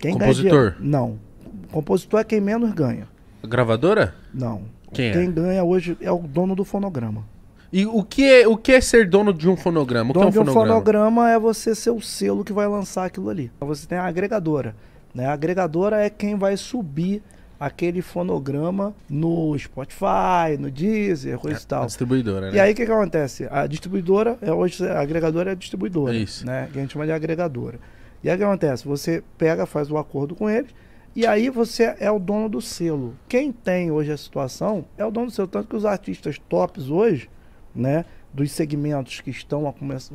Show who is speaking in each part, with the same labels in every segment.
Speaker 1: Quem Compositor? Ganha, não. Compositor é quem menos ganha. A gravadora? Não. Quem, é? quem é? ganha hoje é o dono do fonograma. E o que é, o que é ser dono de um fonograma? O é dono é um de um fonograma? fonograma é você ser o selo que vai lançar aquilo ali. Você tem a agregadora. Né? A agregadora é quem vai subir aquele fonograma no Spotify, no Deezer, coisa é, e tal. A distribuidora, né? E aí o que, que acontece? A distribuidora, é hoje a agregadora é a distribuidora. É isso. Né? Que a gente chama de agregadora. E aí o que acontece? Você pega, faz o um acordo com eles, e aí você é o dono do selo. Quem tem hoje a situação é o dono do selo. Tanto que os artistas tops hoje, né, dos segmentos que estão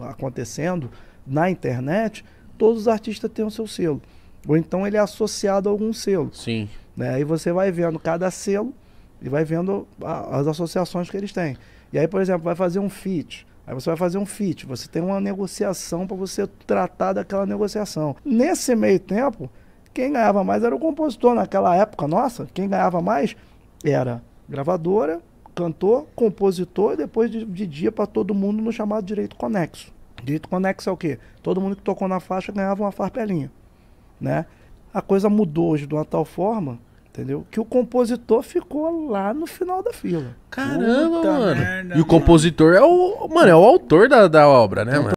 Speaker 1: acontecendo na internet, todos os artistas têm o seu selo. Ou então ele é associado a algum selo. Sim. Né? Aí você vai vendo cada selo e vai vendo a, as associações que eles têm. E aí, por exemplo, vai fazer um feat. Aí você vai fazer um fit, você tem uma negociação para você tratar daquela negociação. Nesse meio tempo, quem ganhava mais era o compositor. Naquela época nossa, quem ganhava mais era gravadora, cantor, compositor e depois de, de dia para todo mundo no chamado direito conexo. Direito conexo é o quê? Todo mundo que tocou na faixa ganhava uma farpelinha, né? A coisa mudou hoje de uma tal forma Entendeu? Que o compositor ficou lá no final da fila. Caramba, Puta mano. Merda, e o compositor é o. Mano, é o autor da, da obra, né, então, mano?